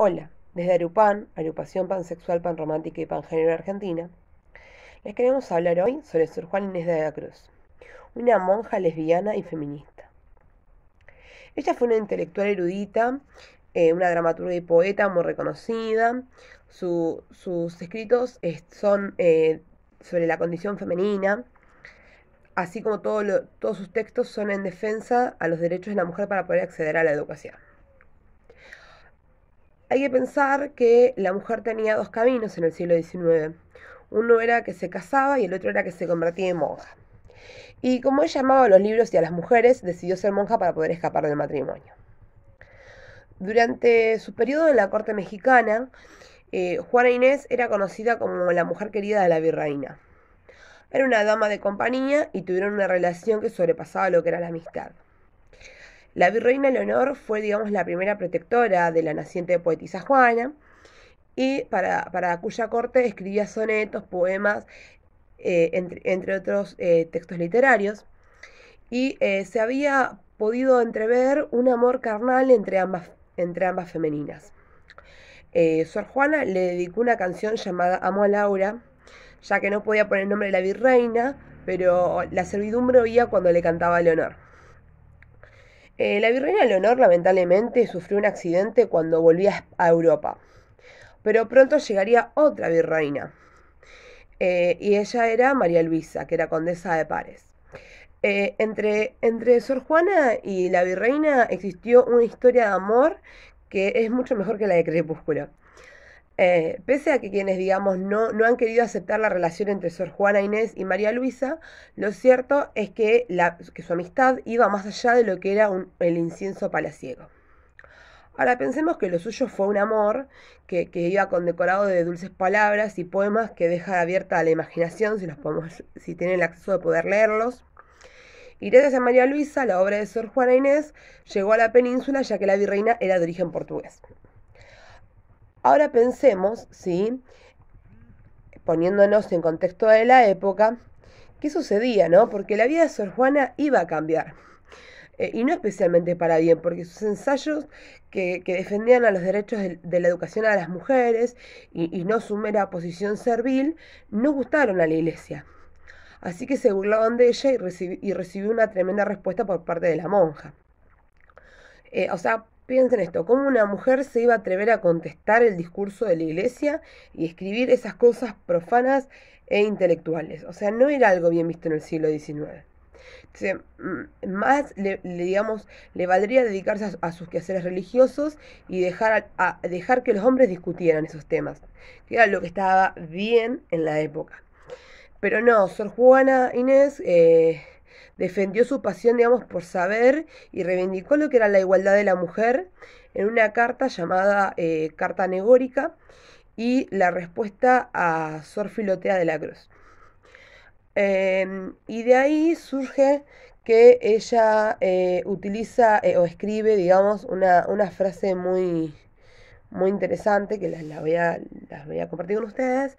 Hola, desde Arupan, Arupación Pansexual, Panromántica y Pangénero Argentina, les queremos hablar hoy sobre Sor Juan Inés de la Cruz, una monja lesbiana y feminista. Ella fue una intelectual erudita, eh, una dramaturga y poeta muy reconocida. sus escritos eh, son eh, sobre la condición femenina, así como todos sus textos son en defensa a los derechos de la mujer para poder acceder a la educación. Hay que pensar que la mujer tenía dos caminos en el siglo XIX. Uno era que se casaba y el otro era que se convertía en monja. Y como ella amaba a los libros y a las mujeres, decidió ser monja para poder escapar del matrimonio. Durante su periodo en la corte mexicana, eh, Juana Inés era conocida como la mujer querida de la virreina. Era una dama de compañía y tuvieron una relación que sobrepasaba lo que era la amistad. La virreina Leonor fue, digamos, la primera protectora de la naciente poetisa Juana y para, cuya corte escribía sonetos, poemas, eh, entre, otros eh, textos literarios. Y eh, se había podido entrever un amor carnal entre ambas, entre ambas femeninas. Sor Juana le dedicó una canción llamada Amo a Laura, ya que no podía poner el nombre de la virreina, pero la servidumbre oía cuando le cantaba Leonor. Eh, la virreina Leonor lamentablemente sufrió un accidente cuando volvía a Europa, pero pronto llegaría otra virreina, eh, y ella era María Luisa, que era condesa de Pares. Eh, entre, entre Sor Juana y la virreina existió una historia de amor que es mucho mejor que la de Crepúsculo. Eh, pese a que quienes, digamos, no, han querido aceptar la relación entre Sor Juana Inés y María Luisa, lo cierto es que, su amistad iba más allá de lo que era el incienso palaciego. Ahora pensemos que lo suyo fue un amor que, iba condecorado de dulces palabras y poemas que deja abierta a la imaginación si, nos podemos, si tienen el acceso de poder leerlos. Y gracias a María Luisa, la obra de Sor Juana Inés llegó a la península ya que la virreina era de origen portugués. Ahora pensemos, ¿sí? poniéndonos en contexto de la época, ¿qué sucedía? ¿no? Porque la vida de Sor Juana iba a cambiar. Eh, y no especialmente para bien, porque sus ensayos que, defendían a los derechos de, la educación a las mujeres y, no su mera posición servil, no gustaron a la iglesia. Así que se burlaban de ella y, recibió una tremenda respuesta por parte de la monja. Eh, o sea, Piensen esto, ¿cómo una mujer se iba a atrever a contestar el discurso de la iglesia y escribir esas cosas profanas e intelectuales? O sea, no era algo bien visto en el siglo XIX. Entonces, mm, más le, digamos, le valdría dedicarse a, sus quehaceres religiosos y dejar, dejar que los hombres discutieran esos temas, que era lo que estaba bien en la época. Pero no, Sor Juana Inés eh, defendió su pasión, digamos, por saber y reivindicó lo que era la igualdad de la mujer en una carta llamada eh, Carta Negórica y la respuesta a Sor Filotea de la Cruz. Em, y de ahí surge que ella eh, utiliza eh, o escribe, digamos, una frase muy, muy interesante, que las, voy, a, las voy a compartir con ustedes,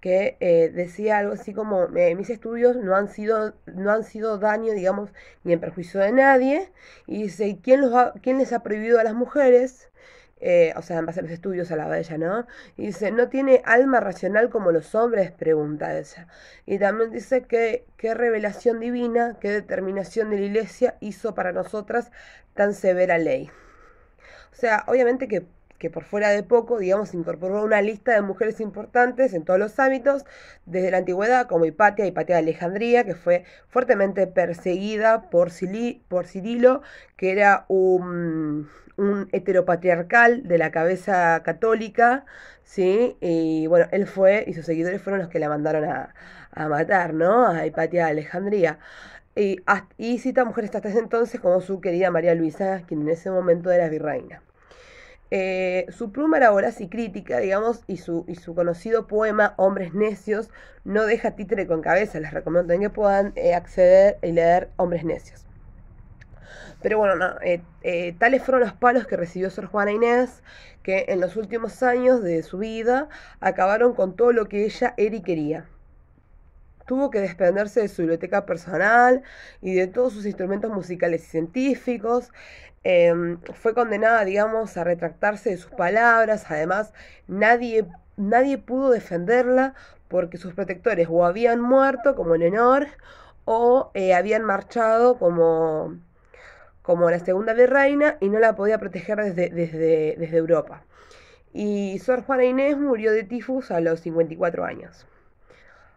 que eh, decía algo así como, eh, mis estudios no han, sido, no han sido daño, digamos, ni en perjuicio de nadie, y dice, ¿quién, los quién les ha prohibido a las mujeres? Eh, o sea, en base a los estudios a la bella, ¿no? Y dice, no tiene alma racional como los hombres, pregunta ella. Y también dice que qué revelación divina, qué determinación de la iglesia hizo para nosotras tan severa ley. O sea, obviamente que que por fuera de poco, digamos, incorporó una lista de mujeres importantes en todos los ámbitos, desde la antigüedad como Hipatia, Hipatia de Alejandría, que fue fuertemente perseguida por, por Cirilo, que era un, heteropatriarcal de la cabeza católica, ¿sí? Y bueno, él fue, y sus seguidores fueron los que la mandaron a, matar, ¿no? A Hipatia de Alejandría. Y, y cita mujeres hasta ese entonces como su querida María Luisa, quien en ese momento era virreina. Eh, su pluma era voraz y crítica, digamos, y su, conocido poema Hombres Necios no deja títere con cabeza. Les recomiendo también que puedan eh, acceder y leer Hombres Necios. Pero bueno, eh, tales fueron los palos que recibió Sor Juana Inés, que en los últimos años de su vida acabaron con todo lo que ella era y quería. Tuvo que desprenderse de su biblioteca personal y de todos sus instrumentos musicales y científicos. Em, fue condenada, digamos, a retractarse de sus palabras. Además, nadie, nadie pudo defenderla porque sus protectores o habían muerto como en o eh, habían marchado como, como la segunda virreina y no la podía proteger desde, desde, desde Europa. Y Sor Juana Inés murió de tifus a los 54 años.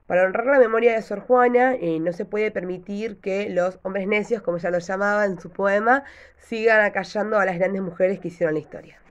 Para honrar la memoria de Sor Juana, eh, no se puede permitir que los hombres necios, como ella lo llamaba en su poema, sigan acallando a las grandes mujeres que hicieron la historia.